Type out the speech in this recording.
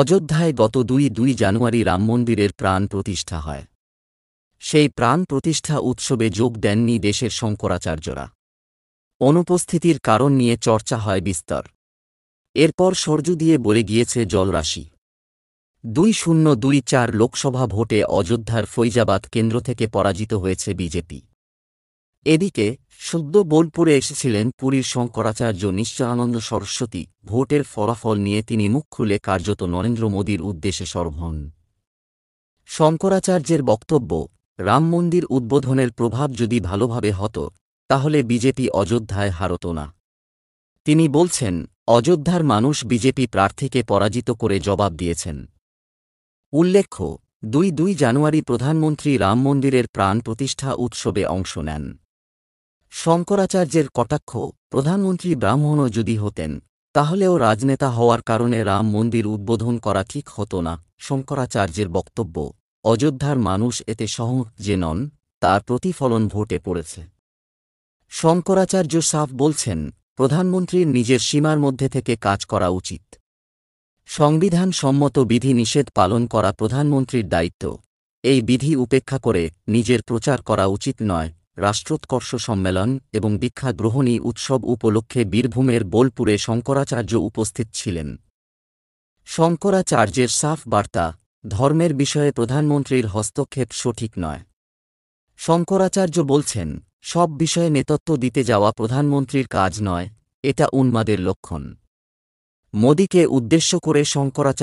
অযোধ্যায় গত দুই দুই জানুয়ারি রাম মন্দিরের প্রাণ প্রতিষ্ঠা হয় সেই প্রাণ প্রতিষ্ঠা উৎসবে যোগ দেননি দেশের শঙ্করাচার্যরা অনুপস্থিতির কারণ নিয়ে চর্চা হয় বিস্তর এরপর সর্জু দিয়ে বলে গিয়েছে জলরাশি দুই শূন্য দুই চার লোকসভা ভোটে অযোধ্যার ফৈজাবাদ কেন্দ্র থেকে পরাজিত হয়েছে বিজেপি এদিকে সদ্য বোলপুরে এসেছিলেন পুরীর শঙ্করাচার্য নিশ্চয়ানন্দ সরস্বতী ভোটের ফলাফল নিয়ে তিনি মুখ খুলে কার্যত নরেন্দ্র মোদীর উদ্দেশ্যে সরব হন শঙ্করাচার্যের বক্তব্য রাম মন্দির উদ্বোধনের প্রভাব যদি ভালোভাবে হতো তাহলে বিজেপি অযোধ্যায় হারত না তিনি বলছেন অযোধ্যার মানুষ বিজেপি প্রার্থীকে পরাজিত করে জবাব দিয়েছেন উল্লেখ্য দুই দুই জানুয়ারি প্রধানমন্ত্রী রাম মন্দিরের প্রাণ প্রতিষ্ঠা উৎসবে অংশ নেন শঙ্করাচার্যের কটাক্ষ প্রধানমন্ত্রী ব্রাহ্মণও যদি হতেন তাহলেও রাজনেতা হওয়ার কারণে রাম মন্দির উদ্বোধন করা ঠিক হতো না শঙ্করাচার্যের বক্তব্য অযোধ্যার মানুষ এতে সহ যে নন তার প্রতিফলন ভোটে পড়েছে শঙ্করাচার্য সাফ বলছেন প্রধানমন্ত্রীর নিজের সীমার মধ্যে থেকে কাজ করা উচিত সংবিধান সম্মত বিধি নিষেধ পালন করা প্রধানমন্ত্রীর দায়িত্ব এই বিধি উপেক্ষা করে নিজের প্রচার করা উচিত নয় রাষ্ট্রোৎকর্ষ সম্মেলন এবং দীক্ষা গ্রহণী উৎসব উপলক্ষে বীরভূমের বোলপুরে শঙ্করাচার্য উপস্থিত ছিলেন শঙ্করাচার্যের সাফ বার্তা ধর্মের বিষয়ে প্রধানমন্ত্রীর হস্তক্ষেপ সঠিক নয় শঙ্করাচার্য বলছেন সব বিষয়ে নেতত্ব দিতে যাওয়া প্রধানমন্ত্রীর কাজ নয় এটা উন্মাদের লক্ষণ মোদীকে উদ্দেশ্য করে শঙ্করাচার্য